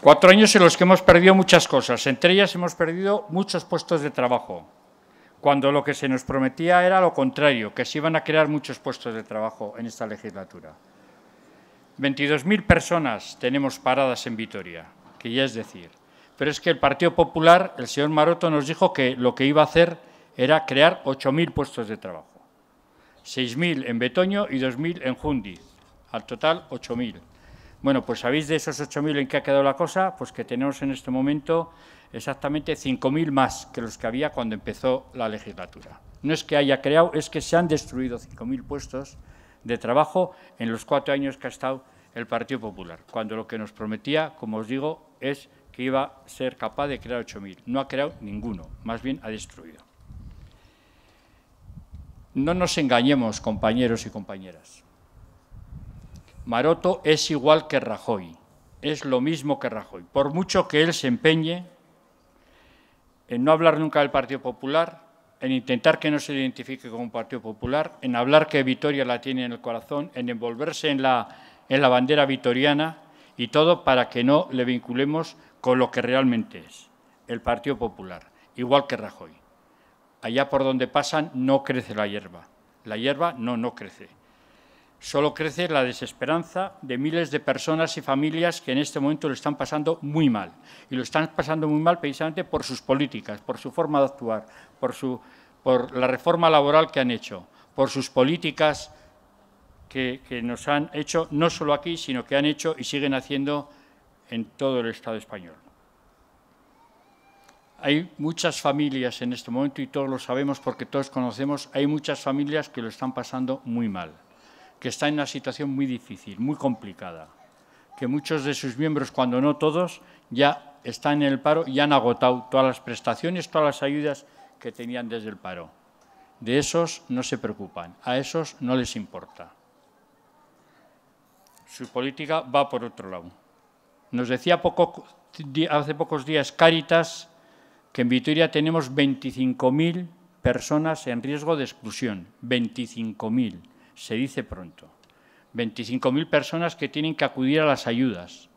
Cuatro años en los que hemos perdido muchas cosas, entre ellas hemos perdido muchos puestos de trabajo, cuando lo que se nos prometía era lo contrario, que se iban a crear muchos puestos de trabajo en esta legislatura. 22.000 personas tenemos paradas en Vitoria, que ya es decir. Pero es que el Partido Popular, el señor Maroto, nos dijo que lo que iba a hacer era crear 8.000 puestos de trabajo. 6.000 en Betoño y 2.000 en Jundi. Al total, 8.000. Bueno, pues sabéis de esos 8.000 en qué ha quedado la cosa, pues que tenemos en este momento exactamente 5.000 más que los que había cuando empezó la legislatura. No es que haya creado, es que se han destruido 5.000 puestos de trabajo en los cuatro años que ha estado el Partido Popular, cuando lo que nos prometía, como os digo, es que iba a ser capaz de crear 8.000. No ha creado ninguno, más bien ha destruido. No nos engañemos, compañeros y compañeras. Maroto es igual que Rajoy, es lo mismo que Rajoy. Por mucho que él se empeñe en no hablar nunca del Partido Popular, en intentar que no se identifique con un Partido Popular, en hablar que Vitoria la tiene en el corazón, en envolverse en la, en la bandera vitoriana y todo para que no le vinculemos con lo que realmente es, el Partido Popular, igual que Rajoy. Allá por donde pasan no crece la hierba, la hierba no, no crece solo crece la desesperanza de miles de personas y familias que en este momento lo están pasando muy mal. Y lo están pasando muy mal precisamente por sus políticas, por su forma de actuar, por, la reforma laboral que han hecho, por sus políticas que nos han hecho no solo aquí, sino que han hecho y siguen haciendo en todo el Estado español. Hay muchas familias en este momento, y todos lo sabemos porque todos conocemos, hay muchas familias que lo están pasando muy mal que está en una situación muy difícil, muy complicada, que muchos de sus miembros, cuando no todos, ya están en el paro y han agotado todas las prestaciones, todas las ayudas que tenían desde el paro. De esos no se preocupan, a esos no les importa. Su política va por otro lado. Nos decía hace pocos días Cáritas que en Vitoria tenemos 25.000 personas en riesgo de exclusión, 25.000 se dice pronto. 25.000 personas que tienen que acudir a las ayudas.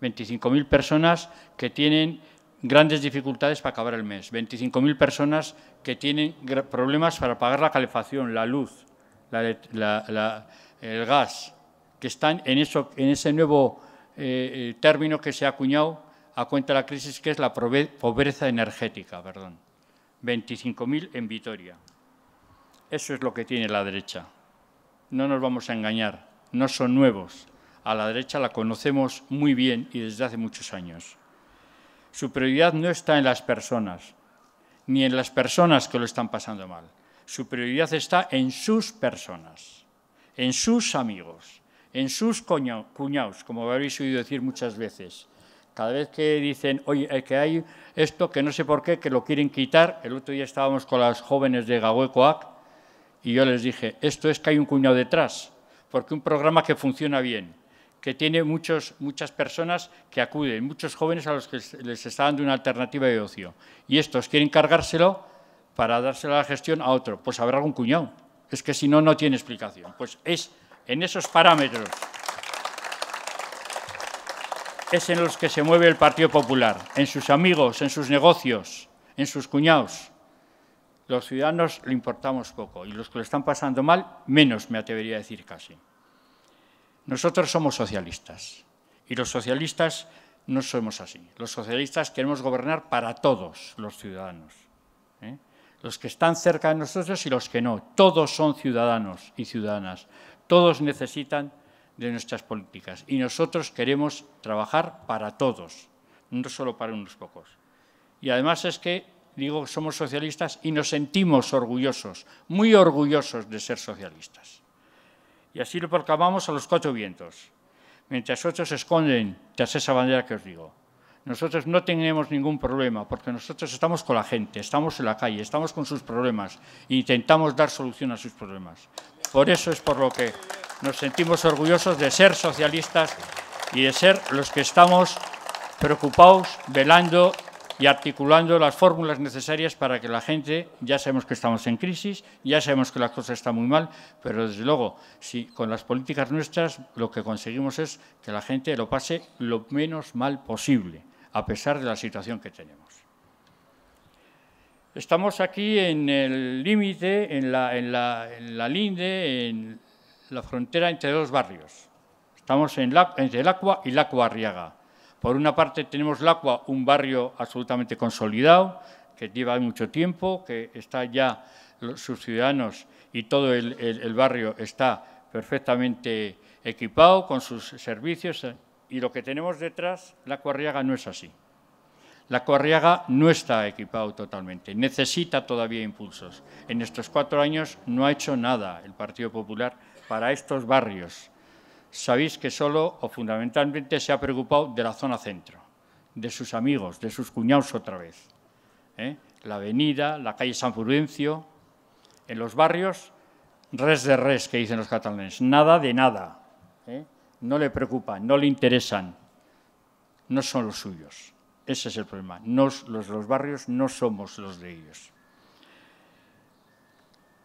25.000 personas que tienen grandes dificultades para acabar el mes. 25.000 personas que tienen problemas para pagar la calefacción, la luz, el gas, que están en, ese nuevo eh, eh, término que se ha acuñado a cuenta de la crisis, que es la pobreza energética. Perdón. 25.000 en Vitoria. Eso es lo que tiene la derecha no nos vamos a engañar, no son nuevos. A la derecha la conocemos muy bien y desde hace muchos años. Su prioridad no está en las personas, ni en las personas que lo están pasando mal. Su prioridad está en sus personas, en sus amigos, en sus cuñados, como habéis oído decir muchas veces. Cada vez que dicen, oye, que hay esto que no sé por qué, que lo quieren quitar, el otro día estábamos con las jóvenes de Gagüecoac. Y yo les dije, esto es que hay un cuñado detrás, porque un programa que funciona bien, que tiene muchos, muchas personas que acuden, muchos jóvenes a los que les está dando una alternativa de ocio. Y estos quieren cargárselo para dárselo a la gestión a otro. Pues habrá algún cuñado. Es que si no, no tiene explicación. Pues es en esos parámetros es en los que se mueve el Partido Popular, en sus amigos, en sus negocios, en sus cuñados los ciudadanos le importamos poco y los que lo están pasando mal, menos me atrevería a decir casi. Nosotros somos socialistas y los socialistas no somos así. Los socialistas queremos gobernar para todos los ciudadanos. ¿eh? Los que están cerca de nosotros y los que no. Todos son ciudadanos y ciudadanas. Todos necesitan de nuestras políticas y nosotros queremos trabajar para todos, no solo para unos pocos. Y además es que digo somos socialistas y nos sentimos orgullosos, muy orgullosos de ser socialistas. Y así lo proclamamos a los cuatro vientos, mientras otros se esconden tras esa bandera que os digo. Nosotros no tenemos ningún problema porque nosotros estamos con la gente, estamos en la calle, estamos con sus problemas e intentamos dar solución a sus problemas. Por eso es por lo que nos sentimos orgullosos de ser socialistas y de ser los que estamos preocupados, velando y articulando las fórmulas necesarias para que la gente, ya sabemos que estamos en crisis, ya sabemos que la cosa está muy mal, pero desde luego, con las políticas nuestras lo que conseguimos es que la gente lo pase lo menos mal posible, a pesar de la situación que tenemos. Estamos aquí en el límite, en la, en, linde, en la frontera entre dos barrios. Estamos en entre el Acua y Lacua Arriaga. Por una parte tenemos Lacua, un barrio absolutamente consolidado, que lleva mucho tiempo, que está ya sus ciudadanos y todo el, barrio está perfectamente equipado con sus servicios y lo que tenemos detrás, la Cuarriaga no es así. La Cuarriaga no está equipado totalmente, necesita todavía impulsos. En estos cuatro años no ha hecho nada el Partido Popular para estos barrios sabéis que solo o fundamentalmente se ha preocupado de la zona centro, de sus amigos, de sus cuñados otra vez. ¿eh? La avenida, la calle San Prudencio, en los barrios, res de res, que dicen los catalanes, nada de nada. ¿eh? No le preocupan, no le interesan, no son los suyos. Ese es el problema. Nos, los, los barrios no somos los de ellos.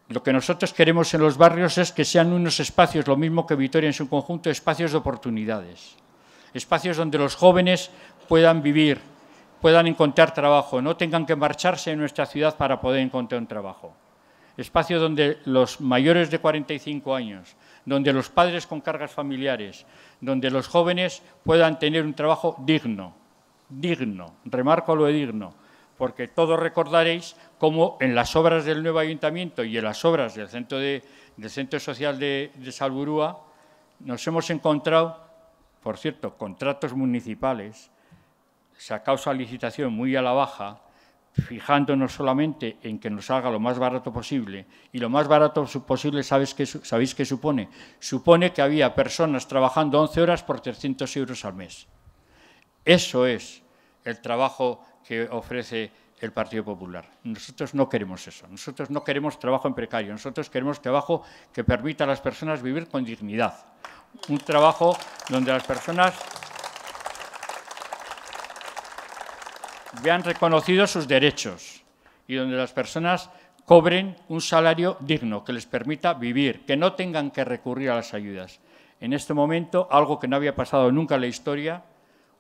Lo que nosotros queremos en los barrios es que sean unos espacios, lo mismo que Vitoria en su conjunto, espacios de oportunidades, espacios donde los jóvenes puedan vivir, puedan encontrar trabajo, no tengan que marcharse en nuestra ciudad para poder encontrar un trabajo. Espacios donde los mayores de 45 años, donde los padres con cargas familiares, donde los jóvenes puedan tener un trabajo digno, digno, remarco lo de digno, porque todos recordaréis cómo en las obras del nuevo ayuntamiento y en las obras del Centro, Social de, Salburúa nos hemos encontrado, por cierto, contratos municipales ha causado licitación muy a la baja, fijándonos solamente en que nos haga lo más barato posible. Y lo más barato posible, ¿sabéis que ¿sabéis qué supone? Supone que había personas trabajando 11 horas por 300 euros al mes. Eso es el trabajo que ofrece el Partido Popular. Nosotros no queremos eso. Nosotros no queremos trabajo en precario. Nosotros queremos trabajo que permita a las personas vivir con dignidad. Un trabajo donde las personas vean reconocidos sus derechos y donde las personas cobren un salario digno que les permita vivir, que no tengan que recurrir a las ayudas. En este momento, algo que no había pasado nunca en la historia,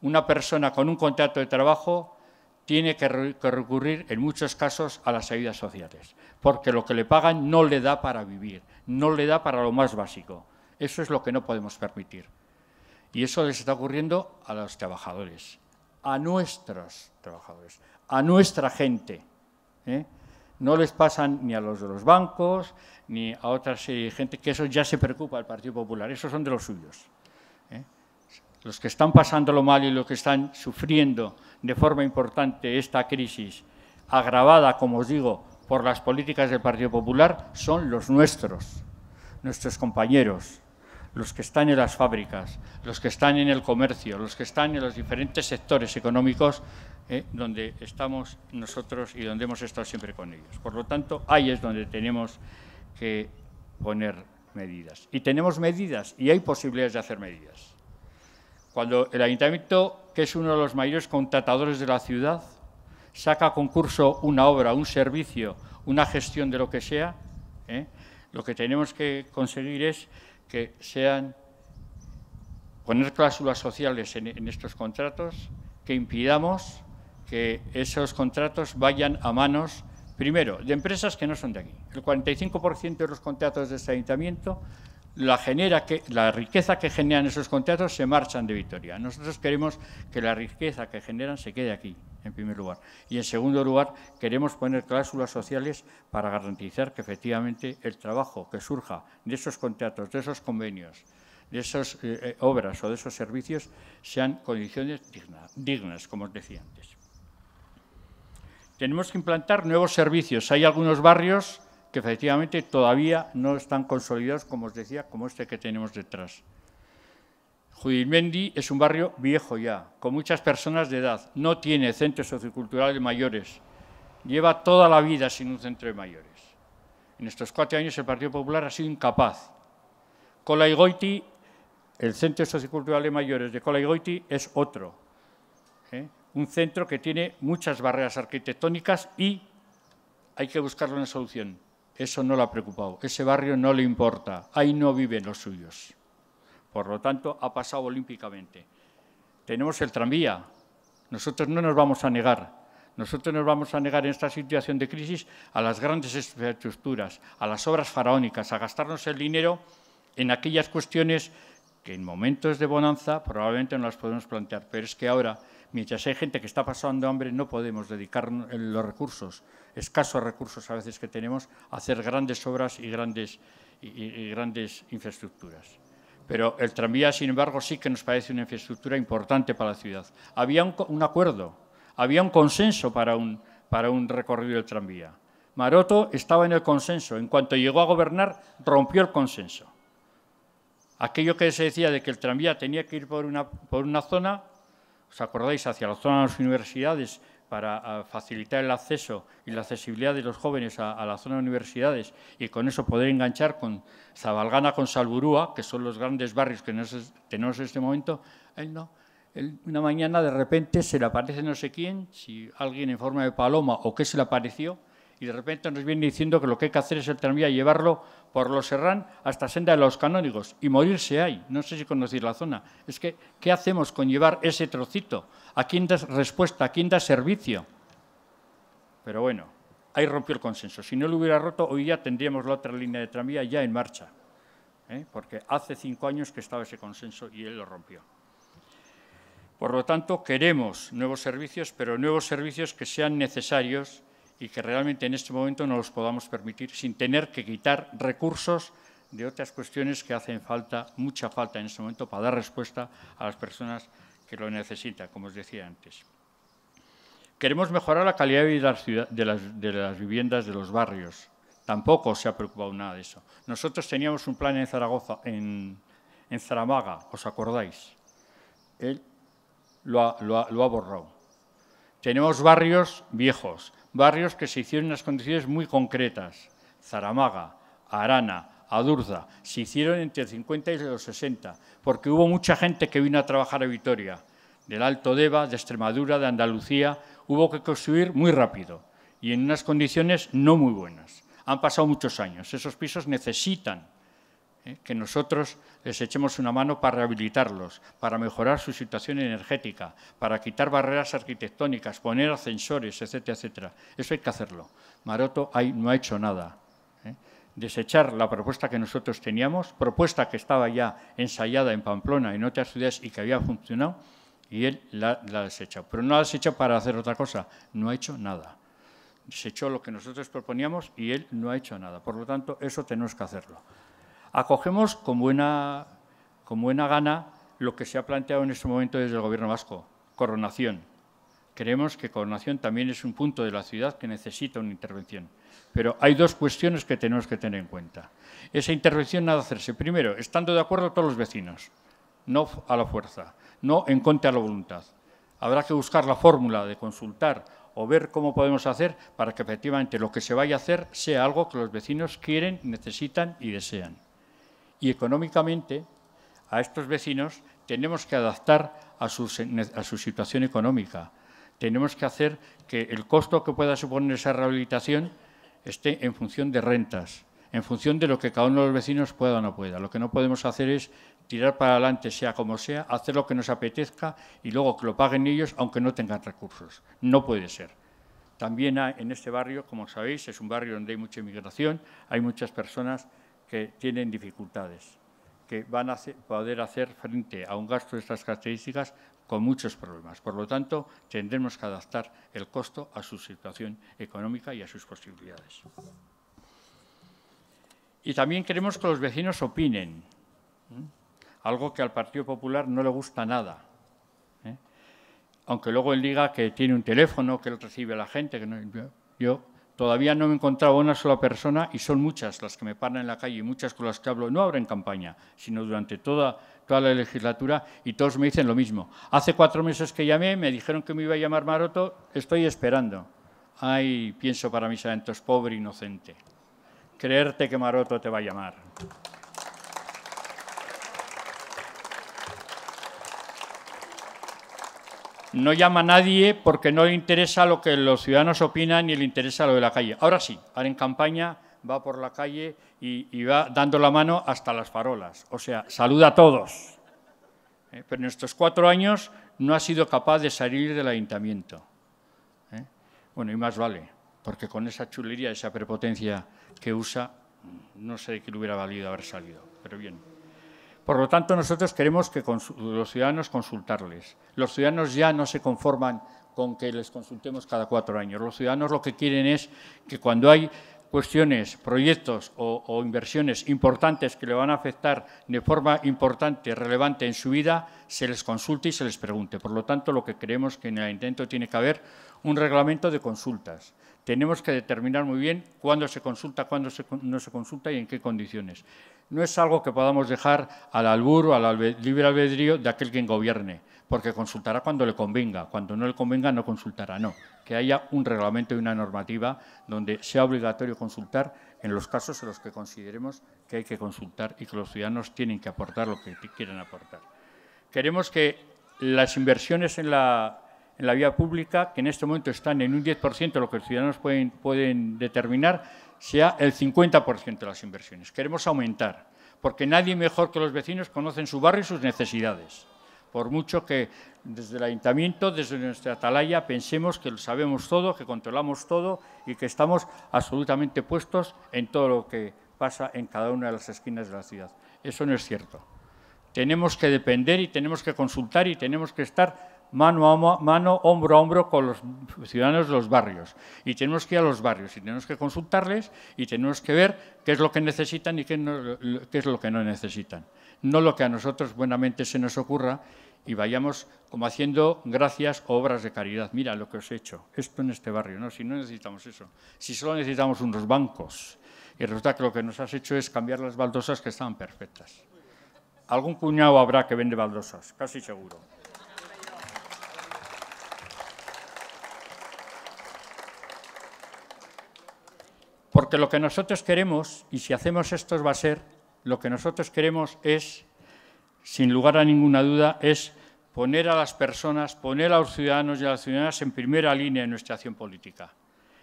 una persona con un contrato de trabajo tiene que, recurrir en muchos casos a las ayudas sociales, porque lo que le pagan no le da para vivir, no le da para lo más básico. Eso es lo que no podemos permitir. Y eso les está ocurriendo a los trabajadores, a nuestros trabajadores, a nuestra gente. ¿eh? No les pasan ni a los de los bancos, ni a otra serie de gente, que eso ya se preocupa el Partido Popular, esos son de los suyos los que están pasándolo mal y los que están sufriendo de forma importante esta crisis, agravada, como os digo, por las políticas del Partido Popular, son los nuestros, nuestros compañeros, los que están en las fábricas, los que están en el comercio, los que están en los diferentes sectores económicos eh, donde estamos nosotros y donde hemos estado siempre con ellos. Por lo tanto, ahí es donde tenemos que poner medidas. Y tenemos medidas y hay posibilidades de hacer medidas. Cuando el ayuntamiento, que es uno de los mayores contratadores de la ciudad, saca a concurso una obra, un servicio, una gestión de lo que sea, ¿eh? lo que tenemos que conseguir es que sean poner cláusulas sociales en, en estos contratos que impidamos que esos contratos vayan a manos, primero, de empresas que no son de aquí. El 45% de los contratos de este ayuntamiento la, genera que, la riqueza que generan esos contratos se marchan de Vitoria. Nosotros queremos que la riqueza que generan se quede aquí, en primer lugar. Y en segundo lugar, queremos poner cláusulas sociales para garantizar que efectivamente el trabajo que surja de esos contratos, de esos convenios, de esas eh, eh, obras o de esos servicios sean condiciones dignas, como os decía antes. Tenemos que implantar nuevos servicios. Hay algunos barrios que efectivamente todavía no están consolidados, como os decía, como este que tenemos detrás. Judimendi es un barrio viejo ya, con muchas personas de edad, no tiene centro sociocultural de mayores, lleva toda la vida sin un centro de mayores. En estos cuatro años el Partido Popular ha sido incapaz. Cola el centro sociocultural de mayores de Cola y es otro, ¿eh? un centro que tiene muchas barreras arquitectónicas y hay que buscarle una solución. Eso no le ha preocupado, ese barrio no le importa, ahí no viven los suyos. Por lo tanto, ha pasado olímpicamente. Tenemos el tranvía, nosotros no nos vamos a negar. Nosotros nos vamos a negar en esta situación de crisis a las grandes estructuras, a las obras faraónicas, a gastarnos el dinero en aquellas cuestiones que en momentos de bonanza probablemente no las podemos plantear. Pero es que ahora Mientras hay gente que está pasando hambre, no podemos dedicar los recursos, escasos recursos a veces que tenemos, a hacer grandes obras y grandes, infraestructuras. Pero el tranvía, sin embargo, sí que nos parece una infraestructura importante para la ciudad. Había un, acuerdo, había un consenso para un, recorrido del tranvía. Maroto estaba en el consenso. En cuanto llegó a gobernar, rompió el consenso. Aquello que se decía de que el tranvía tenía que ir por una zona, ¿Os acordáis? Hacia la zona de las universidades para ah, facilitar el acceso y la accesibilidad de los jóvenes a, la zona de universidades y con eso poder enganchar con Zabalgana, con Salburúa, que son los grandes barrios que tenemos en este momento, él no. una mañana de repente se le aparece no sé quién, si alguien en forma de paloma o qué se le apareció, y de repente nos viene diciendo que lo que hay que hacer es el tranvía llevarlo por los Serrán hasta Senda de los Canónigos y morirse ahí. No sé si conocéis la zona. Es que, ¿qué hacemos con llevar ese trocito? ¿A quién da respuesta? ¿A quién da servicio? Pero bueno, ahí rompió el consenso. Si no lo hubiera roto, hoy ya tendríamos la otra línea de tranvía ya en marcha. ¿eh? Porque hace cinco años que estaba ese consenso y él lo rompió. Por lo tanto, queremos nuevos servicios, pero nuevos servicios que sean necesarios y que realmente en este momento no los podamos permitir sin tener que quitar recursos de otras cuestiones que hacen falta, mucha falta en este momento, para dar respuesta a las personas que lo necesitan, como os decía antes. Queremos mejorar la calidad de vida de las, viviendas de los barrios. Tampoco se ha preocupado nada de eso. Nosotros teníamos un plan en Zaragoza, en, Zaramaga, ¿os acordáis? Él lo ha borrado. Tenemos barrios viejos, barrios que se hicieron en unas condiciones muy concretas, Zaramaga, Arana, Adurza, se hicieron entre el 50 y los 60, porque hubo mucha gente que vino a trabajar a Vitoria, del Alto Deva, de Extremadura, de Andalucía, hubo que construir muy rápido y en unas condiciones no muy buenas. Han pasado muchos años, esos pisos necesitan ¿eh? que nosotros les echemos una mano para rehabilitarlos, para mejorar su situación energética, para quitar barreras arquitectónicas, poner ascensores, etcétera, etcétera. Eso hay que hacerlo. Maroto ahí no ha hecho nada. ¿eh? Desechar la propuesta que nosotros teníamos, propuesta que estaba ya ensayada en Pamplona, y en otras ciudades y que había funcionado, y él la, ha desecha. Pero no la ha desechado para hacer otra cosa, no ha hecho nada Desechó lo que nosotros proponíamos y él no ha hecho nada. Por lo tanto, eso tenemos que hacerlo acogemos con buena, gana lo que se ha planteado en este momento desde el Gobierno vasco, coronación. Creemos que coronación también es un punto de la ciudad que necesita una intervención. Pero hay dos cuestiones que tenemos que tener en cuenta. Esa intervención ha de hacerse, primero, estando de acuerdo todos los vecinos, no a la fuerza, no en contra de la voluntad. Habrá que buscar la fórmula de consultar o ver cómo podemos hacer para que efectivamente lo que se vaya a hacer sea algo que los vecinos quieren, necesitan y desean y económicamente a estos vecinos tenemos que adaptar a su, situación económica. Tenemos que hacer que el costo que pueda suponer esa rehabilitación esté en función de rentas, en función de lo que cada uno de los vecinos pueda o no pueda. Lo que no podemos hacer es tirar para adelante, sea como sea, hacer lo que nos apetezca y luego que lo paguen ellos, aunque no tengan recursos. No puede ser. También en este barrio, como sabéis, es un barrio donde hay mucha inmigración, hay muchas personas que tienen dificultades, que van a poder hacer frente a un gasto de estas características con muchos problemas. Por lo tanto, tendremos que adaptar el costo a su situación económica y a sus posibilidades. Y también queremos que los vecinos opinen, ¿eh? algo que al Partido Popular no le gusta nada. ¿eh? Aunque luego él diga que tiene un teléfono, que él recibe la gente, que no, yo Todavía no he encontrado una sola persona, y son muchas las que me paran en la calle y muchas con las que hablo, no ahora en campaña, sino durante toda, toda la legislatura, y todos me dicen lo mismo. Hace cuatro meses que llamé, me dijeron que me iba a llamar Maroto, estoy esperando. Ay, pienso para mis adentros, pobre inocente. Creerte que Maroto te va a llamar. no llama a nadie porque no le interesa lo que los ciudadanos opinan ni le interesa lo de la calle. Ahora sí, ahora en campaña va por la calle y, va dando la mano hasta las farolas. O sea, saluda a todos. Eh, pero en estos cuatro años no ha sido capaz de salir del ayuntamiento. Eh, bueno, y más vale, porque con esa chulería, esa prepotencia que usa, no sé de qué le hubiera valido haber salido. Pero bien. Por lo tanto, nosotros queremos que los ciudadanos consultarles. Los ciudadanos ya no se conforman con que les consultemos cada cuatro años. Los ciudadanos lo que quieren es que cuando hay cuestiones, proyectos o, inversiones importantes que le van a afectar de forma importante, relevante en su vida, se les consulte y se les pregunte. Por lo tanto, lo que creemos que en el intento tiene que haber un reglamento de consultas tenemos que determinar muy bien cuándo se consulta, cuándo no se consulta y en qué condiciones no es algo que podamos dejar al albur al libre albedrío de aquel quien gobierne, porque consultará cuando le convenga, cuando no le convenga no consultará, no. Que haya un reglamento y una normativa donde sea obligatorio consultar en los casos en los que consideremos que hay que consultar y que los ciudadanos tienen que aportar lo que quieran aportar. Queremos que las inversiones en la, vía pública, que en este momento están en un 10% lo que los ciudadanos pueden, pueden determinar, sea el 50% de las inversiones. Queremos aumentar, porque nadie mejor que los vecinos conocen su barrio y sus necesidades. Por mucho que desde el ayuntamiento, desde nuestra atalaya, pensemos que lo sabemos todo, que controlamos todo y que estamos absolutamente puestos en todo lo que pasa en cada una de las esquinas de la ciudad. Eso no es cierto. Tenemos que depender y tenemos que consultar y tenemos que estar mano a mano, hombro a hombro con los ciudadanos de los barrios. Y tenemos que ir a los barrios y tenemos que consultarles y tenemos que ver qué es lo que necesitan y qué, es lo que no necesitan. No lo que a nosotros buenamente se nos ocurra y vayamos como haciendo gracias o obras de caridad. Mira lo que os he hecho, esto en este barrio, ¿no? Si no necesitamos eso, si solo necesitamos unos bancos y resulta que lo que nos has hecho es cambiar las baldosas que estaban perfectas. Algún cuñado habrá que vende baldosas, casi seguro. Porque lo que nosotros queremos, y si hacemos esto va a ser, lo que nosotros queremos es, sin lugar a ninguna duda, es poner a las personas, poner a los ciudadanos y a las ciudadanas en primera línea en nuestra acción política.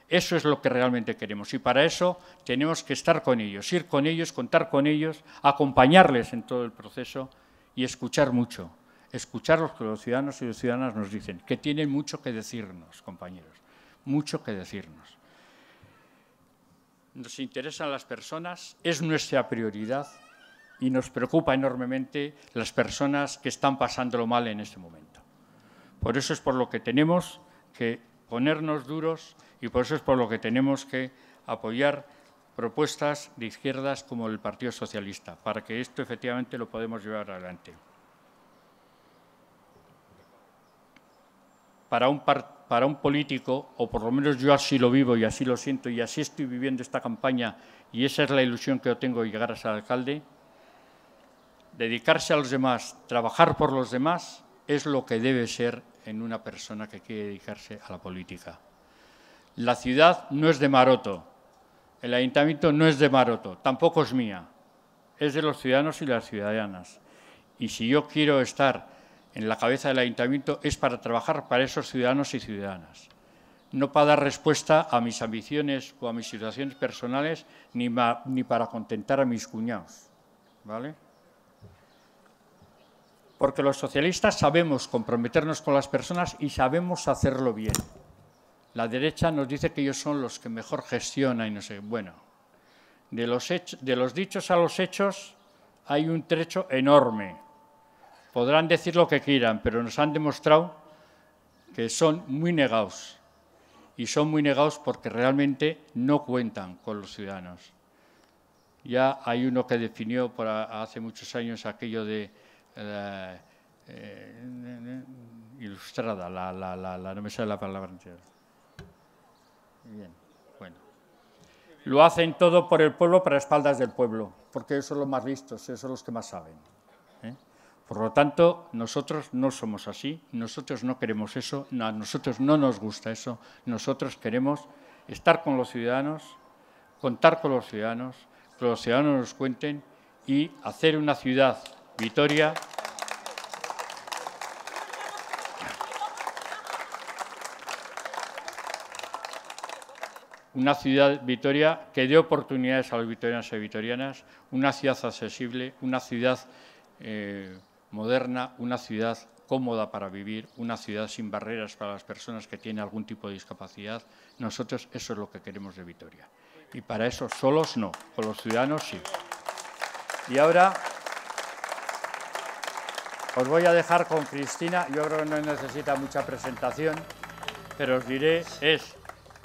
Eso es lo que realmente queremos y para eso tenemos que estar con ellos, ir con ellos, contar con ellos, acompañarles en todo el proceso y escuchar mucho, escuchar lo que los ciudadanos y las ciudadanas nos dicen, que tienen mucho que decirnos, compañeros, mucho que decirnos nos interesan las personas, es nuestra prioridad y nos preocupa enormemente las personas que están pasándolo mal en este momento. Por eso es por lo que tenemos que ponernos duros y por eso es por lo que tenemos que apoyar propuestas de izquierdas como el Partido Socialista, para que esto efectivamente lo podemos llevar adelante. Para un para un político, o por lo menos yo así lo vivo y así lo siento y así estoy viviendo esta campaña y esa es la ilusión que yo tengo de llegar a ser alcalde, dedicarse a los demás, trabajar por los demás, es lo que debe ser en una persona que quiere dedicarse a la política. La ciudad no es de Maroto, el ayuntamiento no es de Maroto, tampoco es mía, es de los ciudadanos y las ciudadanas. Y si yo quiero estar en la cabeza del ayuntamiento es para trabajar para esos ciudadanos y ciudadanas, no para dar respuesta a mis ambiciones o a mis situaciones personales, ni, para contentar a mis cuñados. ¿Vale? Porque los socialistas sabemos comprometernos con las personas y sabemos hacerlo bien. La derecha nos dice que ellos son los que mejor gestionan y no sé. Bueno, de los dichos a los hechos hay un trecho enorme. Podrán decir lo que quieran, pero nos han demostrado que son muy negados y son muy negados porque realmente no cuentan con los ciudadanos. Ya hay uno que definió por hace muchos años aquello de eh, eh, ilustrada, la, no me sale la palabra Bien, bueno. Lo hacen todo por el pueblo, para espaldas del pueblo, porque esos son los más listos, esos son los que más saben. Por lo tanto, nosotros no somos así, nosotros no queremos eso, a nosotros no nos gusta eso, nosotros queremos estar con los ciudadanos, contar con los ciudadanos, que los ciudadanos nos cuenten y hacer una ciudad, Vitoria, una ciudad Vitoria que dé oportunidades a los vitorianos y vitorianas, una ciudad accesible, una ciudad eh, moderna, una ciudad cómoda para vivir, una ciudad sin barreras para las personas que tienen algún tipo de discapacidad. Nosotros eso es lo que queremos de Vitoria. Y para eso solos no, con los ciudadanos sí. Y ahora os voy a dejar con Cristina, yo creo que no necesita mucha presentación, pero os diré, es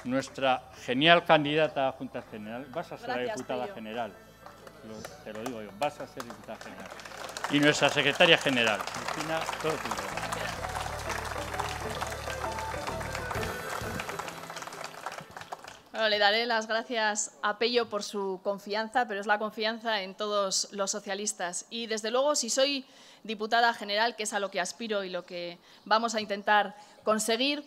nuestra genial candidata a Junta General, vas a ser la diputada general, te lo digo yo, vas a ser diputada general y nuestra secretaria general, Cristina Bueno, le daré las gracias a Pello por su confianza, pero es la confianza en todos los socialistas. Y desde luego, si soy diputada general, que es a lo que aspiro y lo que vamos a intentar conseguir,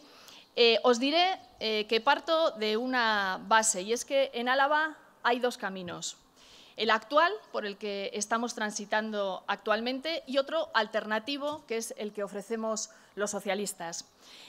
eh, os diré eh, que parto de una base, y es que en Álava hay dos caminos el actual, por el que estamos transitando actualmente, y otro alternativo, que es el que ofrecemos los socialistas.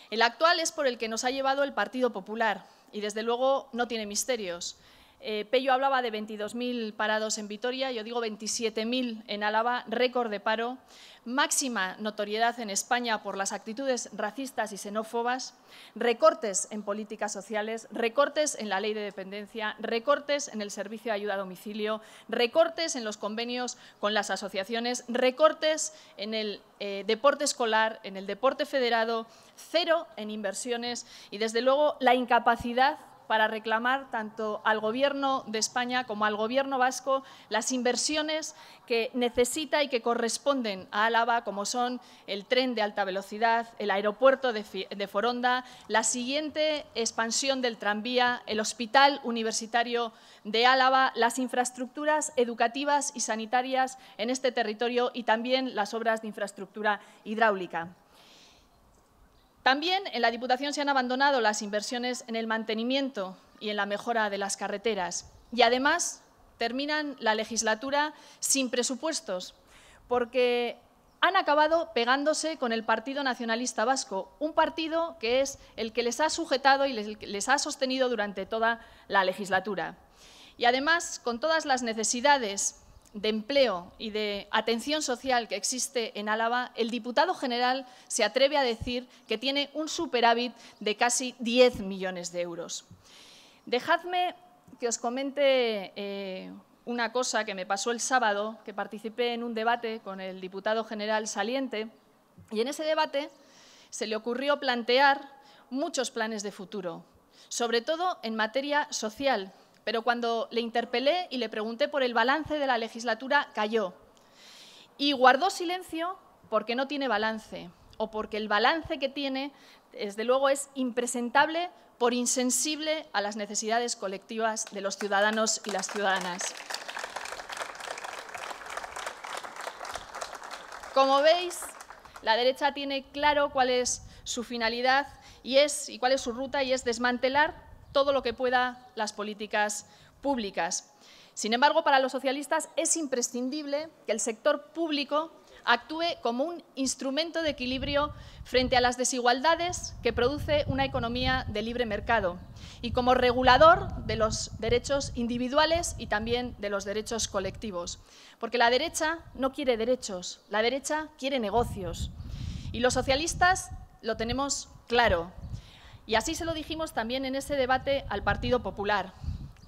El actual es por el que nos ha llevado el Partido Popular, y desde luego no tiene misterios. Eh, Pello hablaba de 22.000 parados en Vitoria, yo digo 27.000 en Álava, récord de paro, máxima notoriedad en España por las actitudes racistas y xenófobas, recortes en políticas sociales, recortes en la ley de dependencia, recortes en el servicio de ayuda a domicilio, recortes en los convenios con las asociaciones, recortes en el eh, deporte escolar, en el deporte federado, cero en inversiones y, desde luego, la incapacidad para reclamar tanto al Gobierno de España como al Gobierno vasco las inversiones que necesita y que corresponden a Álava, como son el tren de alta velocidad, el aeropuerto de, Foronda, la siguiente expansión del tranvía, el Hospital Universitario de Álava, las infraestructuras educativas y sanitarias en este territorio y también las obras de infraestructura hidráulica. También en la Diputación se han abandonado las inversiones en el mantenimiento y en la mejora de las carreteras. Y además terminan la legislatura sin presupuestos, porque han acabado pegándose con el Partido Nacionalista Vasco, un partido que es el que les ha sujetado y les, ha sostenido durante toda la legislatura. Y además, con todas las necesidades de empleo y de atención social que existe en Álava, el diputado general se atreve a decir que tiene un superávit de casi 10 millones de euros. Dejadme que os comente eh, una cosa que me pasó el sábado, que participé en un debate con el diputado general saliente, y en ese debate se le ocurrió plantear muchos planes de futuro, sobre todo en materia social, pero cuando le interpelé y le pregunté por el balance de la legislatura, cayó. Y guardó silencio porque no tiene balance, o porque el balance que tiene, desde luego, es impresentable por insensible a las necesidades colectivas de los ciudadanos y las ciudadanas. Como veis, la derecha tiene claro cuál es su finalidad y, es, y cuál es su ruta y es desmantelar todo lo que pueda las políticas públicas. Sin embargo, para los socialistas es imprescindible que el sector público actúe como un instrumento de equilibrio frente a las desigualdades que produce una economía de libre mercado y como regulador de los derechos individuales y también de los derechos colectivos. Porque la derecha no quiere derechos, la derecha quiere negocios. Y los socialistas lo tenemos claro, y así se lo dijimos también en ese debate al Partido Popular.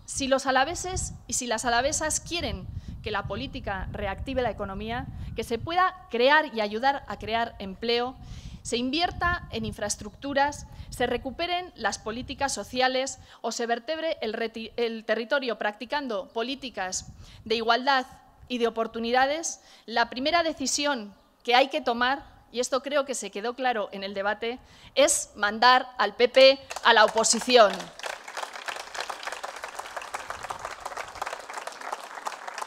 Si los alaveses y si las alavesas quieren que la política reactive la economía, que se pueda crear y ayudar a crear empleo, se invierta en infraestructuras, se recuperen las políticas sociales o se vertebre el, el territorio practicando políticas de igualdad y de oportunidades, la primera decisión que hay que tomar y esto creo que se quedó claro en el debate, es mandar al PP a la oposición.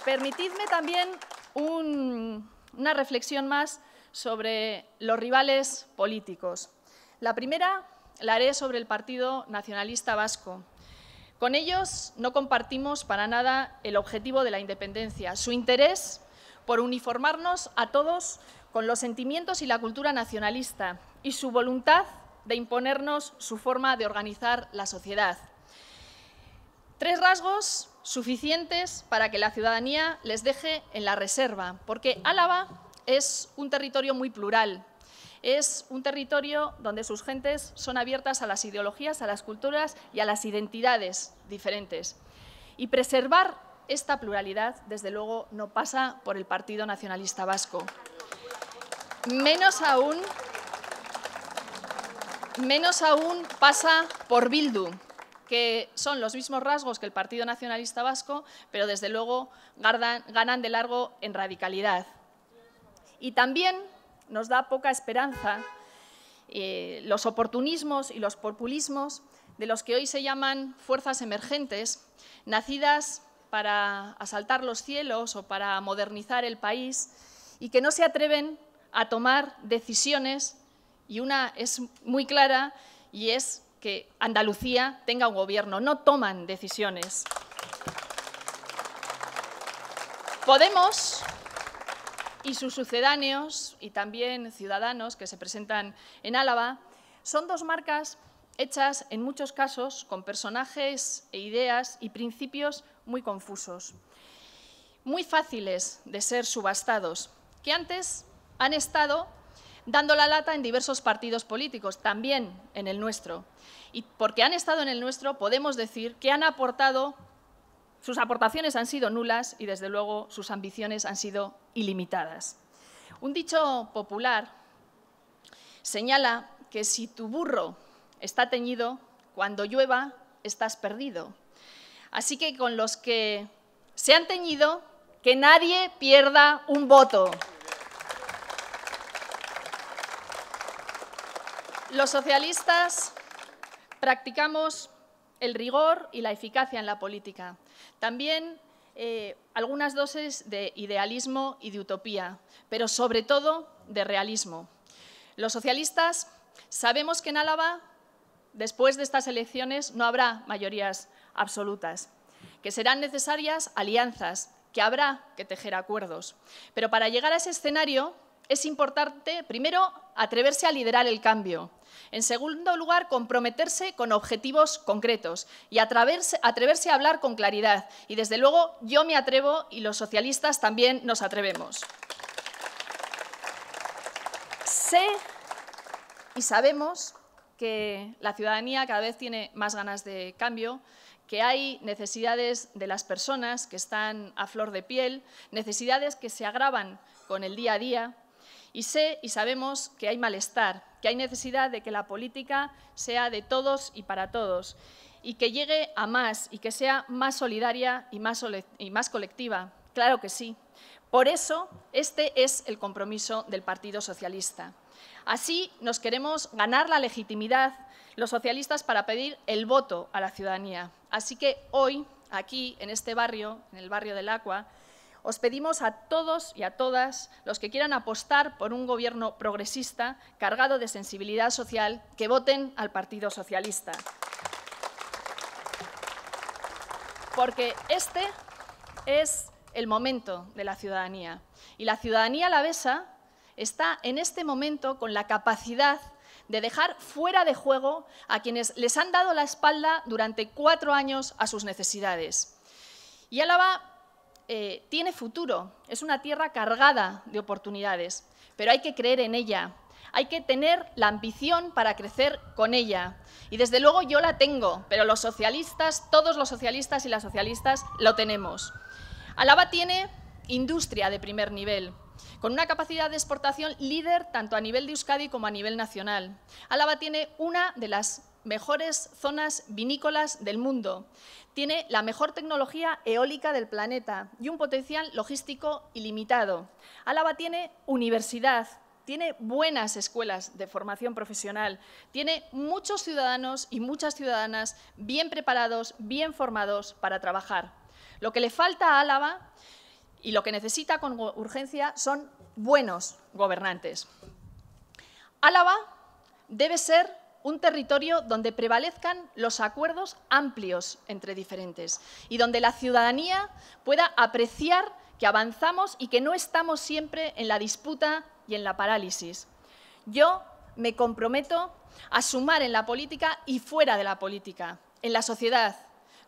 Permitidme también una reflexión más sobre los rivales políticos. La primera la haré sobre el Partido Nacionalista Vasco. Con ellos no compartimos para nada el objetivo de la independencia, su interés por uniformarnos a todos con los sentimientos y la cultura nacionalista y su voluntad de imponernos su forma de organizar la sociedad. Tres rasgos suficientes para que la ciudadanía les deje en la reserva, porque Álava es un territorio muy plural, es un territorio donde sus gentes son abiertas a las ideologías, a las culturas y a las identidades diferentes. Y preservar esta pluralidad, desde luego, no pasa por el Partido Nacionalista Vasco. Menos aún, pasa por Bildu, que son los mismos rasgos que el Partido Nacionalista Vasco, pero desde luego ganan de largo en radicalidad. Y también nos da poca esperanza eh, los oportunismos y los populismos de los que hoy se llaman fuerzas emergentes, nacidas para asaltar los cielos o para modernizar el país y que no se atreven a tomar decisiones y una es muy clara y es que Andalucía tenga un gobierno. No toman decisiones. Podemos y sus sucedáneos y también ciudadanos que se presentan en Álava son dos marcas hechas en muchos casos con personajes e ideas y principios muy confusos, muy fáciles de ser subastados, que antes han estado dando la lata en diversos partidos políticos, también en el nuestro. Y porque han estado en el nuestro, podemos decir que han aportado, sus aportaciones han sido nulas y, desde luego, sus ambiciones han sido ilimitadas. Un dicho popular señala que si tu burro está teñido, cuando llueva estás perdido. Así que con los que se han teñido, que nadie pierda un voto. Los socialistas practicamos el rigor y la eficacia en la política. También eh, algunas dosis de idealismo y de utopía, pero sobre todo de realismo. Los socialistas sabemos que en Álava, después de estas elecciones, no habrá mayorías absolutas, que serán necesarias alianzas, que habrá que tejer acuerdos. Pero para llegar a ese escenario es importante, primero, atreverse a liderar el cambio. En segundo lugar, comprometerse con objetivos concretos y atreverse, atreverse a hablar con claridad. Y desde luego, yo me atrevo y los socialistas también nos atrevemos. Sé y sabemos que la ciudadanía cada vez tiene más ganas de cambio, que hay necesidades de las personas que están a flor de piel, necesidades que se agravan con el día a día, y sé y sabemos que hay malestar, que hay necesidad de que la política sea de todos y para todos, y que llegue a más y que sea más solidaria y más, y más colectiva. Claro que sí. Por eso, este es el compromiso del Partido Socialista. Así nos queremos ganar la legitimidad los socialistas para pedir el voto a la ciudadanía. Así que hoy, aquí, en este barrio, en el barrio del Acua, os pedimos a todos y a todas los que quieran apostar por un gobierno progresista cargado de sensibilidad social que voten al Partido Socialista. Porque este es el momento de la ciudadanía. Y la ciudadanía alavesa está en este momento con la capacidad de dejar fuera de juego a quienes les han dado la espalda durante cuatro años a sus necesidades. Y alaba... Eh, tiene futuro, es una tierra cargada de oportunidades, pero hay que creer en ella, hay que tener la ambición para crecer con ella. Y desde luego yo la tengo, pero los socialistas, todos los socialistas y las socialistas lo tenemos. Alaba tiene industria de primer nivel, con una capacidad de exportación líder tanto a nivel de Euskadi como a nivel nacional. Álava tiene una de las mejores zonas vinícolas del mundo, tiene la mejor tecnología eólica del planeta y un potencial logístico ilimitado. Álava tiene universidad, tiene buenas escuelas de formación profesional, tiene muchos ciudadanos y muchas ciudadanas bien preparados, bien formados para trabajar. Lo que le falta a Álava y lo que necesita con urgencia son buenos gobernantes. Álava debe ser un territorio donde prevalezcan los acuerdos amplios entre diferentes y donde la ciudadanía pueda apreciar que avanzamos y que no estamos siempre en la disputa y en la parálisis. Yo me comprometo a sumar en la política y fuera de la política, en la sociedad,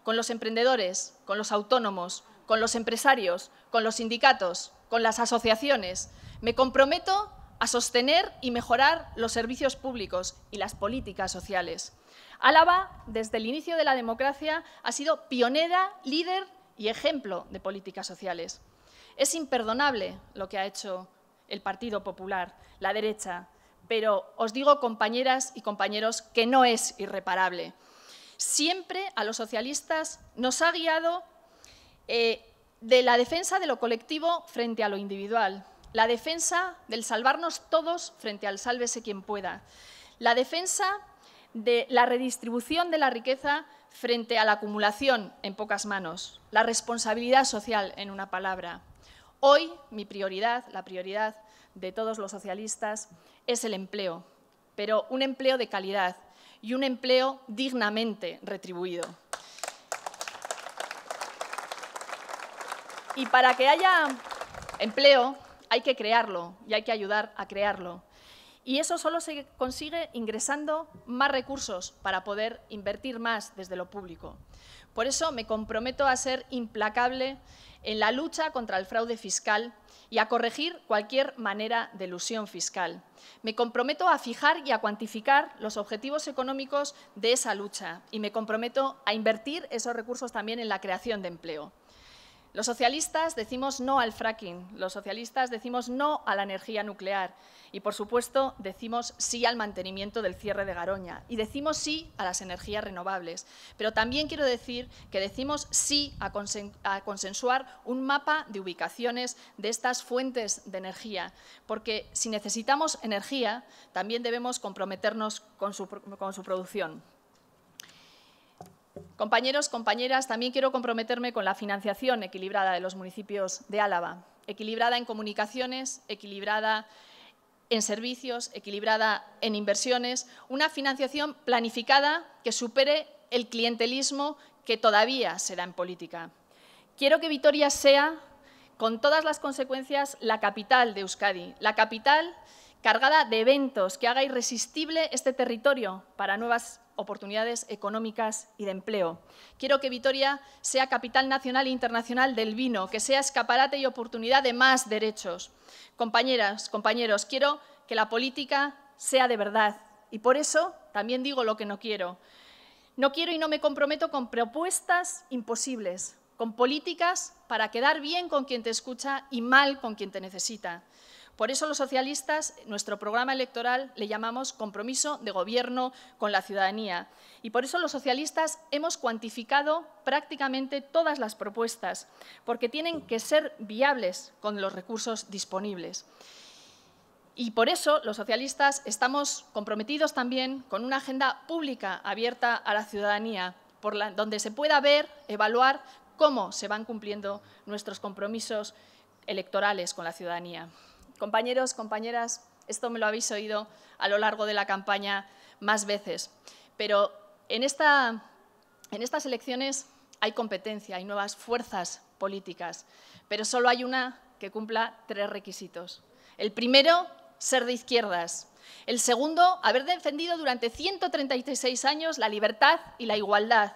con los emprendedores, con los autónomos, con los empresarios, con los sindicatos, con las asociaciones. Me comprometo a sostener y mejorar los servicios públicos y las políticas sociales. Álava, desde el inicio de la democracia, ha sido pionera, líder y ejemplo de políticas sociales. Es imperdonable lo que ha hecho el Partido Popular, la derecha, pero os digo, compañeras y compañeros, que no es irreparable. Siempre a los socialistas nos ha guiado eh, de la defensa de lo colectivo frente a lo individual, la defensa del salvarnos todos frente al sálvese quien pueda. La defensa de la redistribución de la riqueza frente a la acumulación en pocas manos. La responsabilidad social, en una palabra. Hoy mi prioridad, la prioridad de todos los socialistas, es el empleo, pero un empleo de calidad y un empleo dignamente retribuido. Y para que haya empleo, hay que crearlo y hay que ayudar a crearlo. Y eso solo se consigue ingresando más recursos para poder invertir más desde lo público. Por eso me comprometo a ser implacable en la lucha contra el fraude fiscal y a corregir cualquier manera de ilusión fiscal. Me comprometo a fijar y a cuantificar los objetivos económicos de esa lucha y me comprometo a invertir esos recursos también en la creación de empleo. Los socialistas decimos no al fracking, los socialistas decimos no a la energía nuclear y, por supuesto, decimos sí al mantenimiento del cierre de Garoña y decimos sí a las energías renovables. Pero también quiero decir que decimos sí a, consensuar un mapa de ubicaciones de estas fuentes de energía, porque si necesitamos energía, también debemos comprometernos con su producción. Compañeros, compañeras, también quiero comprometerme con la financiación equilibrada de los municipios de Álava, equilibrada en comunicaciones, equilibrada en servicios, equilibrada en inversiones, una financiación planificada que supere el clientelismo que todavía se da en política. Quiero que Vitoria sea, con todas las consecuencias, la capital de Euskadi, la capital cargada de eventos que haga irresistible este territorio para nuevas oportunidades económicas y de empleo. Quiero que Vitoria sea capital nacional e internacional del vino, que sea escaparate y oportunidad de más derechos. Compañeras, compañeros, quiero que la política sea de verdad y por eso también digo lo que no quiero. No quiero y no me comprometo con propuestas imposibles, con políticas para quedar bien con quien te escucha y mal con quien te necesita. Por eso los socialistas, nuestro programa electoral le llamamos compromiso de gobierno con la ciudadanía. Y por eso los socialistas hemos cuantificado prácticamente todas las propuestas, porque tienen que ser viables con los recursos disponibles. Y por eso los socialistas estamos comprometidos también con una agenda pública abierta a la ciudadanía, donde se pueda ver, evaluar cómo se van cumpliendo nuestros compromisos electorales con la ciudadanía. Compañeros, compañeras, esto me lo habéis oído a lo largo de la campaña más veces, pero en, esta, en estas elecciones hay competencia, hay nuevas fuerzas políticas, pero solo hay una que cumpla tres requisitos. El primero, ser de izquierdas. El segundo, haber defendido durante 136 años la libertad y la igualdad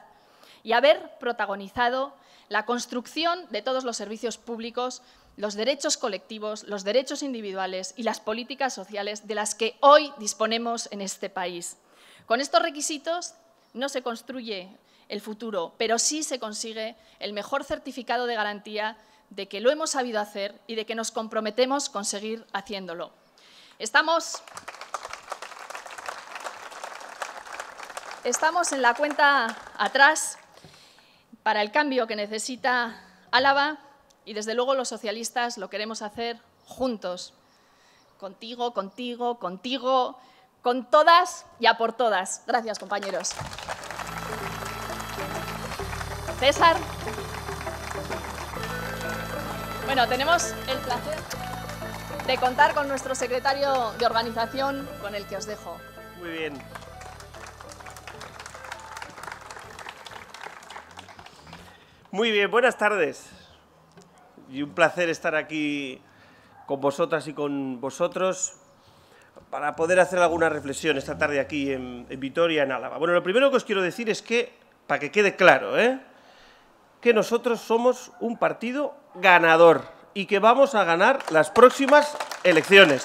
y haber protagonizado la construcción de todos los servicios públicos los derechos colectivos, los derechos individuales y las políticas sociales de las que hoy disponemos en este país. Con estos requisitos no se construye el futuro, pero sí se consigue el mejor certificado de garantía de que lo hemos sabido hacer y de que nos comprometemos con seguir haciéndolo. Estamos, estamos en la cuenta atrás para el cambio que necesita Álava y desde luego los socialistas lo queremos hacer juntos, contigo, contigo, contigo, con todas y a por todas. Gracias, compañeros. César. Bueno, tenemos el placer de contar con nuestro secretario de organización, con el que os dejo. Muy bien. Muy bien, buenas tardes y un placer estar aquí con vosotras y con vosotros para poder hacer alguna reflexión esta tarde aquí en, Vitoria, en Álava. Bueno, lo primero que os quiero decir es que, para que quede claro, ¿eh? que nosotros somos un partido ganador y que vamos a ganar las próximas elecciones.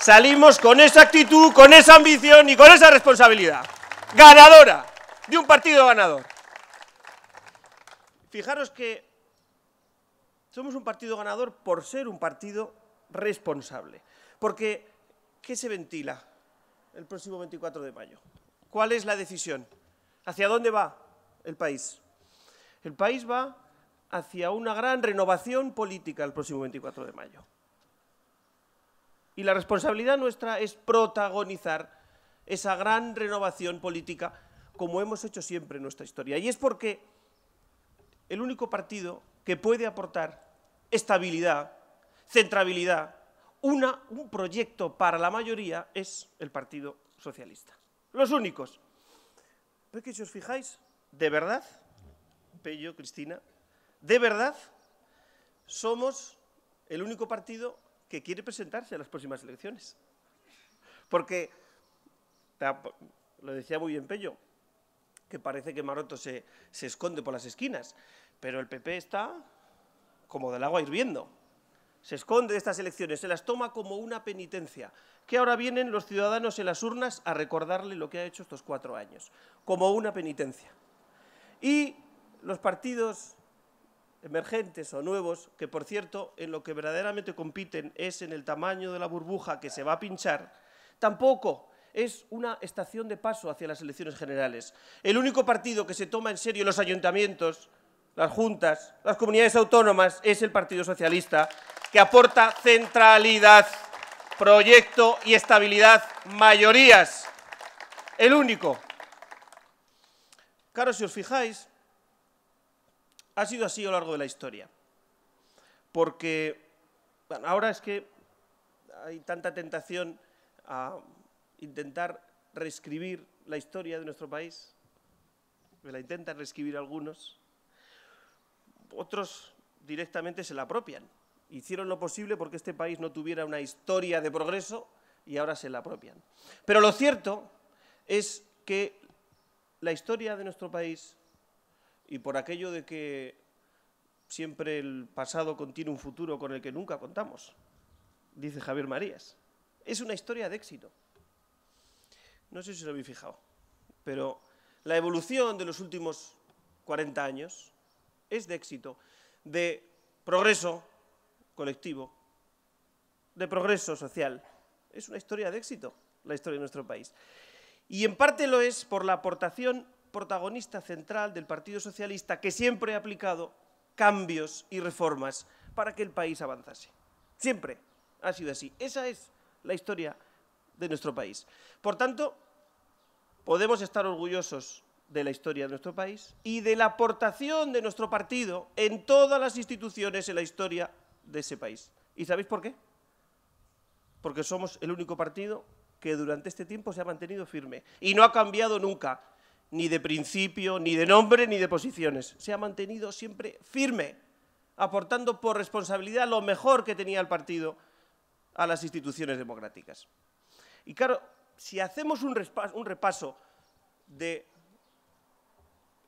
Salimos con esa actitud, con esa ambición y con esa responsabilidad. Ganadora de un partido ganador. Fijaros que somos un partido ganador por ser un partido responsable. Porque, ¿qué se ventila el próximo 24 de mayo? ¿Cuál es la decisión? ¿Hacia dónde va el país? El país va hacia una gran renovación política el próximo 24 de mayo. Y la responsabilidad nuestra es protagonizar esa gran renovación política como hemos hecho siempre en nuestra historia. Y es porque el único partido que puede aportar estabilidad, centrabilidad, un proyecto para la mayoría es el Partido Socialista. Los únicos. Pero que si os fijáis, de verdad, Pello, Cristina, de verdad somos el único partido que quiere presentarse a las próximas elecciones. Porque, lo decía muy bien Pello, que parece que Maroto se esconde por las esquinas. Pero el PP está como del agua hirviendo. Se esconde de estas elecciones, se las toma como una penitencia, que ahora vienen los ciudadanos en las urnas a recordarle lo que ha hecho estos cuatro años, como una penitencia. Y los partidos emergentes o nuevos, que por cierto, en lo que verdaderamente compiten es en el tamaño de la burbuja que se va a pinchar, tampoco es una estación de paso hacia las elecciones generales. El único partido que se toma en serio los ayuntamientos las juntas, las comunidades autónomas, es el Partido Socialista, que aporta centralidad, proyecto y estabilidad, mayorías. El único. Claro, si os fijáis, ha sido así a lo largo de la historia. Porque bueno, ahora es que hay tanta tentación a intentar reescribir la historia de nuestro país, me la intentan reescribir algunos, otros directamente se la apropian. Hicieron lo posible porque este país no tuviera una historia de progreso y ahora se la apropian. Pero lo cierto es que la historia de nuestro país, y por aquello de que siempre el pasado contiene un futuro con el que nunca contamos, dice Javier Marías, es una historia de éxito. No sé si se lo habéis fijado, pero la evolución de los últimos 40 años es de éxito, de progreso colectivo, de progreso social. Es una historia de éxito la historia de nuestro país. Y en parte lo es por la aportación protagonista central del Partido Socialista que siempre ha aplicado cambios y reformas para que el país avanzase. Siempre ha sido así. Esa es la historia de nuestro país. Por tanto, podemos estar orgullosos de la historia de nuestro país y de la aportación de nuestro partido en todas las instituciones en la historia de ese país. ¿Y sabéis por qué? Porque somos el único partido que durante este tiempo se ha mantenido firme y no ha cambiado nunca, ni de principio, ni de nombre, ni de posiciones. Se ha mantenido siempre firme, aportando por responsabilidad lo mejor que tenía el partido a las instituciones democráticas. Y claro, si hacemos un repaso, de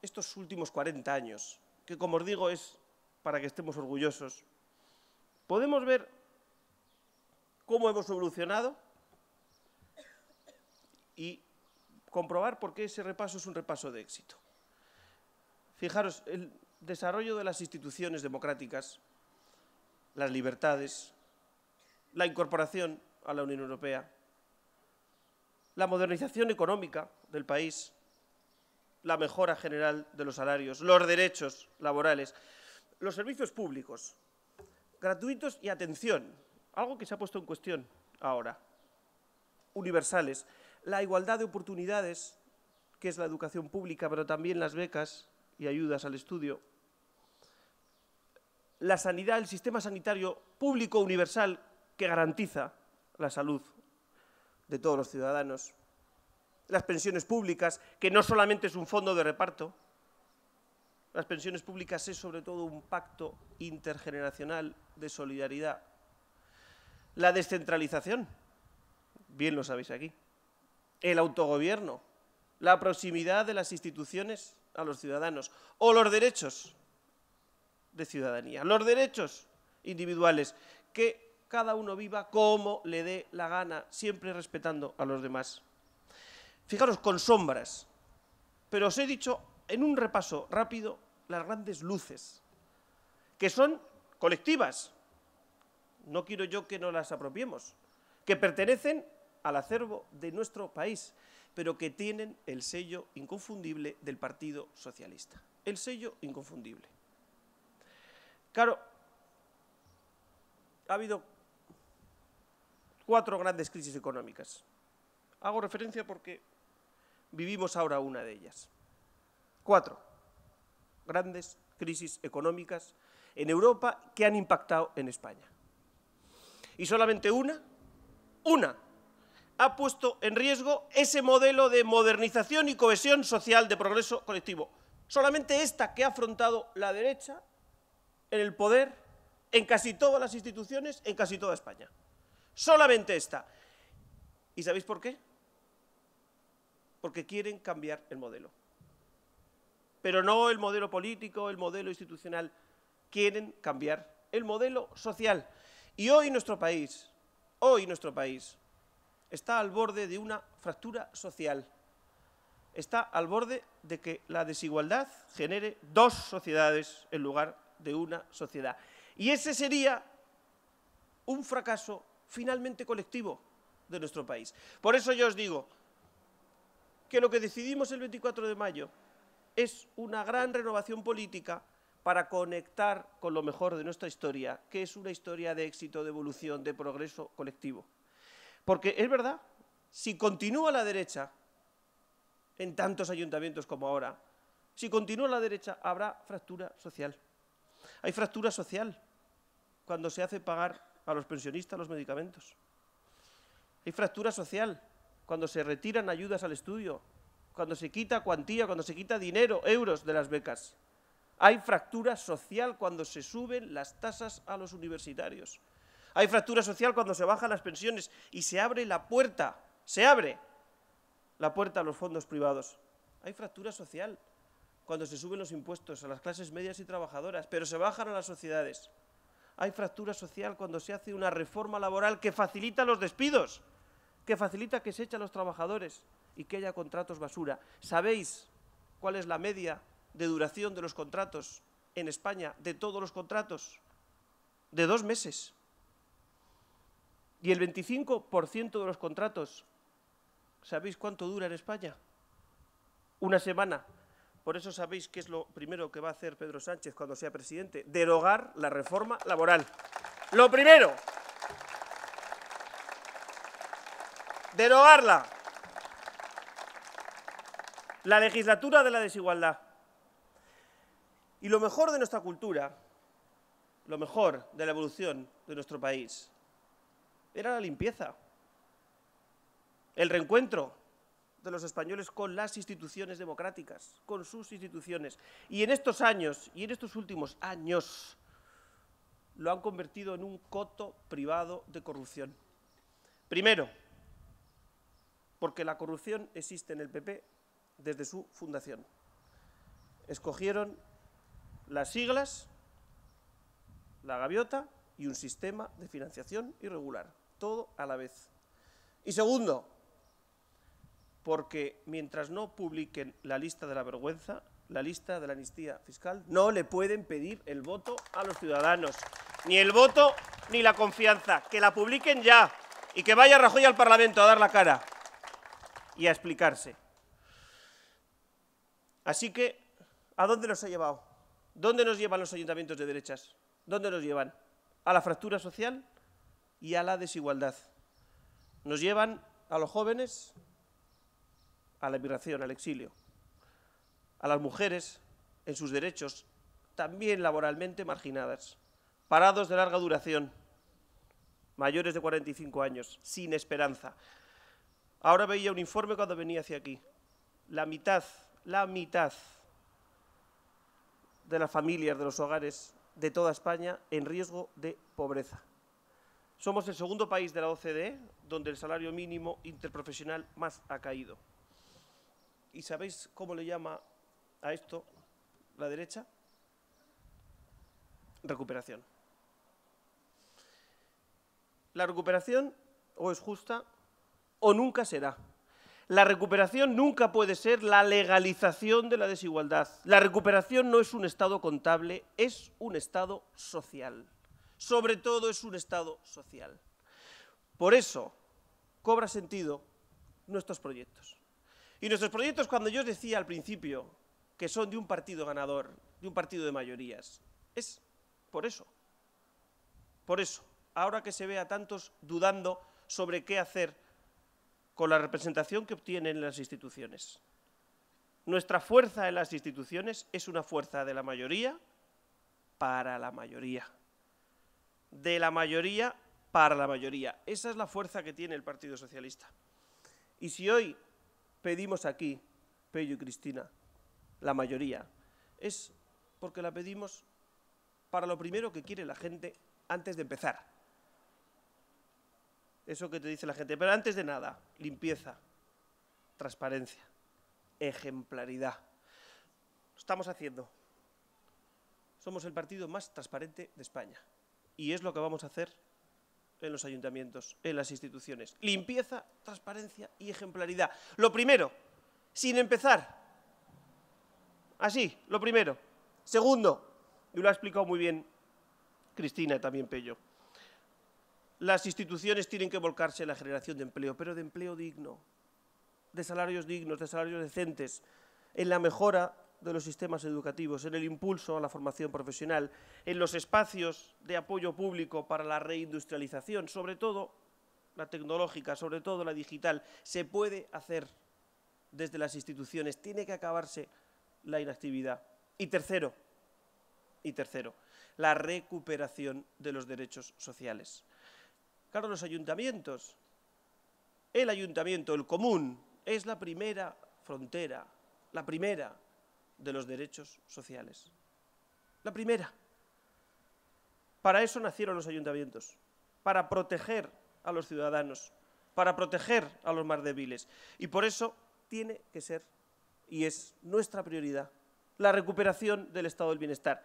estos últimos 40 años, que como os digo es para que estemos orgullosos, podemos ver cómo hemos evolucionado y comprobar por qué ese repaso es un repaso de éxito. Fijaros, el desarrollo de las instituciones democráticas, las libertades, la incorporación a la Unión Europea, la modernización económica del país, la mejora general de los salarios, los derechos laborales, los servicios públicos, gratuitos y atención, algo que se ha puesto en cuestión ahora, universales, la igualdad de oportunidades, que es la educación pública, pero también las becas y ayudas al estudio, la sanidad, el sistema sanitario público universal que garantiza la salud de todos los ciudadanos, las pensiones públicas, que no solamente es un fondo de reparto. Las pensiones públicas es sobre todo un pacto intergeneracional de solidaridad. La descentralización, bien lo sabéis aquí. El autogobierno, la proximidad de las instituciones a los ciudadanos o los derechos de ciudadanía, los derechos individuales, que cada uno viva como le dé la gana, siempre respetando a los demás. Fijaros, con sombras. Pero os he dicho en un repaso rápido las grandes luces, que son colectivas. No quiero yo que no las apropiemos, que pertenecen al acervo de nuestro país, pero que tienen el sello inconfundible del Partido Socialista. El sello inconfundible. Claro, ha habido cuatro grandes crisis económicas. Hago referencia porque vivimos ahora una de ellas. Cuatro grandes crisis económicas en Europa que han impactado en España. Y solamente una, una, ha puesto en riesgo ese modelo de modernización y cohesión social de progreso colectivo. Solamente esta que ha afrontado la derecha en el poder, en casi todas las instituciones, en casi toda España. Solamente esta. ¿Y sabéis por qué? porque quieren cambiar el modelo. Pero no el modelo político, el modelo institucional, quieren cambiar el modelo social. Y hoy nuestro país, hoy nuestro país está al borde de una fractura social. Está al borde de que la desigualdad genere dos sociedades en lugar de una sociedad. Y ese sería un fracaso finalmente colectivo de nuestro país. Por eso yo os digo, que lo que decidimos el 24 de mayo es una gran renovación política para conectar con lo mejor de nuestra historia, que es una historia de éxito, de evolución, de progreso colectivo. Porque es verdad, si continúa la derecha, en tantos ayuntamientos como ahora, si continúa la derecha habrá fractura social. Hay fractura social cuando se hace pagar a los pensionistas los medicamentos. Hay fractura social cuando se retiran ayudas al estudio, cuando se quita cuantía, cuando se quita dinero, euros de las becas. Hay fractura social cuando se suben las tasas a los universitarios. Hay fractura social cuando se bajan las pensiones y se abre la puerta, se abre la puerta a los fondos privados. Hay fractura social cuando se suben los impuestos a las clases medias y trabajadoras, pero se bajan a las sociedades. Hay fractura social cuando se hace una reforma laboral que facilita los despidos que facilita que se echen los trabajadores y que haya contratos basura. ¿Sabéis cuál es la media de duración de los contratos en España, de todos los contratos? De dos meses. Y el 25% de los contratos, ¿sabéis cuánto dura en España? Una semana. Por eso sabéis qué es lo primero que va a hacer Pedro Sánchez cuando sea presidente, derogar la reforma laboral. Lo primero. derogarla. La legislatura de la desigualdad. Y lo mejor de nuestra cultura, lo mejor de la evolución de nuestro país, era la limpieza, el reencuentro de los españoles con las instituciones democráticas, con sus instituciones. Y en estos años, y en estos últimos años, lo han convertido en un coto privado de corrupción. Primero, porque la corrupción existe en el PP desde su fundación. Escogieron las siglas, la gaviota y un sistema de financiación irregular, todo a la vez. Y segundo, porque mientras no publiquen la lista de la vergüenza, la lista de la amnistía fiscal, no le pueden pedir el voto a los ciudadanos. Ni el voto ni la confianza. Que la publiquen ya y que vaya Rajoy al Parlamento a dar la cara y a explicarse. Así que, ¿a dónde nos ha llevado? ¿Dónde nos llevan los ayuntamientos de derechas? ¿Dónde nos llevan? A la fractura social y a la desigualdad. Nos llevan a los jóvenes a la emigración, al exilio. A las mujeres en sus derechos, también laboralmente marginadas. Parados de larga duración, mayores de 45 años, sin esperanza. Ahora veía un informe cuando venía hacia aquí. La mitad, la mitad de las familias, de los hogares de toda España en riesgo de pobreza. Somos el segundo país de la OCDE donde el salario mínimo interprofesional más ha caído. ¿Y sabéis cómo le llama a esto la derecha? Recuperación. La recuperación o es justa o nunca será. La recuperación nunca puede ser la legalización de la desigualdad. La recuperación no es un estado contable, es un estado social. Sobre todo es un estado social. Por eso cobra sentido nuestros proyectos. Y nuestros proyectos, cuando yo decía al principio que son de un partido ganador, de un partido de mayorías, es por eso. Por eso, ahora que se ve a tantos dudando sobre qué hacer con la representación que obtienen las instituciones. Nuestra fuerza en las instituciones es una fuerza de la mayoría para la mayoría. De la mayoría para la mayoría. Esa es la fuerza que tiene el Partido Socialista. Y si hoy pedimos aquí, Pello y Cristina, la mayoría, es porque la pedimos para lo primero que quiere la gente antes de empezar. Eso que te dice la gente. Pero antes de nada, limpieza, transparencia, ejemplaridad. Lo estamos haciendo. Somos el partido más transparente de España. Y es lo que vamos a hacer en los ayuntamientos, en las instituciones. Limpieza, transparencia y ejemplaridad. Lo primero, sin empezar. Así, lo primero. Segundo, y lo ha explicado muy bien Cristina también Pello las instituciones tienen que volcarse en la generación de empleo, pero de empleo digno, de salarios dignos, de salarios decentes, en la mejora de los sistemas educativos, en el impulso a la formación profesional, en los espacios de apoyo público para la reindustrialización, sobre todo la tecnológica, sobre todo la digital, se puede hacer desde las instituciones, tiene que acabarse la inactividad. Y tercero, y tercero, la recuperación de los derechos sociales. Claro, los ayuntamientos. El ayuntamiento, el común, es la primera frontera, la primera de los derechos sociales. La primera. Para eso nacieron los ayuntamientos, para proteger a los ciudadanos, para proteger a los más débiles. Y por eso tiene que ser, y es nuestra prioridad, la recuperación del estado del bienestar.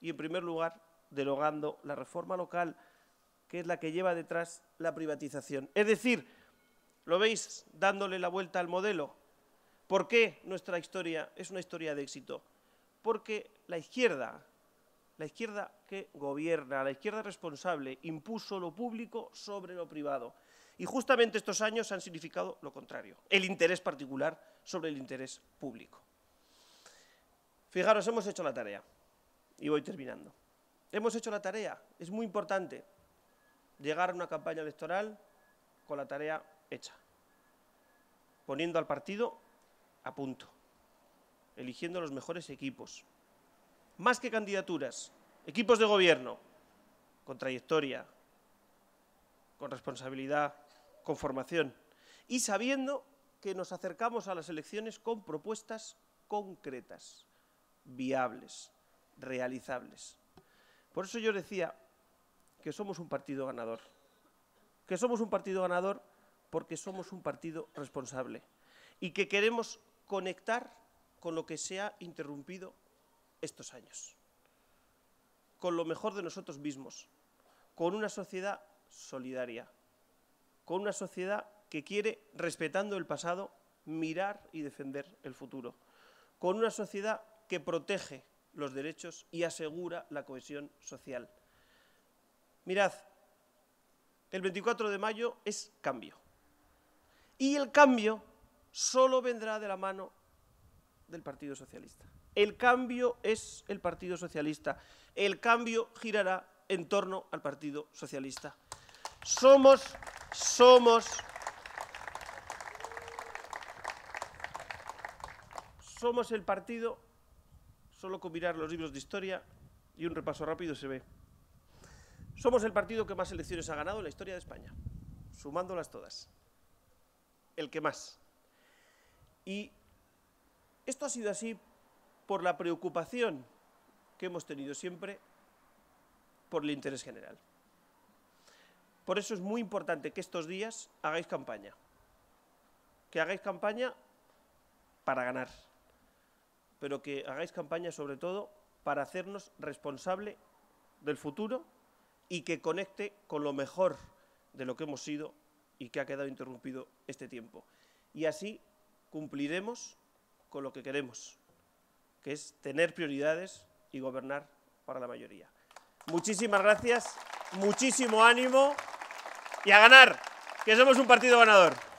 Y en primer lugar, derogando la reforma local que es la que lleva detrás la privatización. Es decir, lo veis dándole la vuelta al modelo. ¿Por qué nuestra historia es una historia de éxito? Porque la izquierda, la izquierda que gobierna, la izquierda responsable, impuso lo público sobre lo privado. Y justamente estos años han significado lo contrario, el interés particular sobre el interés público. Fijaros, hemos hecho la tarea, y voy terminando. Hemos hecho la tarea, es muy importante llegar a una campaña electoral con la tarea hecha, poniendo al partido a punto, eligiendo los mejores equipos, más que candidaturas, equipos de gobierno, con trayectoria, con responsabilidad, con formación y sabiendo que nos acercamos a las elecciones con propuestas concretas, viables, realizables. Por eso yo decía, que somos un partido ganador. Que somos un partido ganador porque somos un partido responsable y que queremos conectar con lo que se ha interrumpido estos años, con lo mejor de nosotros mismos, con una sociedad solidaria, con una sociedad que quiere, respetando el pasado, mirar y defender el futuro, con una sociedad que protege los derechos y asegura la cohesión social mirad, el 24 de mayo es cambio. Y el cambio solo vendrá de la mano del Partido Socialista. El cambio es el Partido Socialista. El cambio girará en torno al Partido Socialista. Somos, somos, somos el partido, solo con mirar los libros de historia y un repaso rápido se ve. Somos el partido que más elecciones ha ganado en la historia de España, sumándolas todas. El que más. Y esto ha sido así por la preocupación que hemos tenido siempre por el interés general. Por eso es muy importante que estos días hagáis campaña. Que hagáis campaña para ganar, pero que hagáis campaña sobre todo para hacernos responsable del futuro y que conecte con lo mejor de lo que hemos sido y que ha quedado interrumpido este tiempo. Y así cumpliremos con lo que queremos, que es tener prioridades y gobernar para la mayoría. Muchísimas gracias, muchísimo ánimo y a ganar, que somos un partido ganador.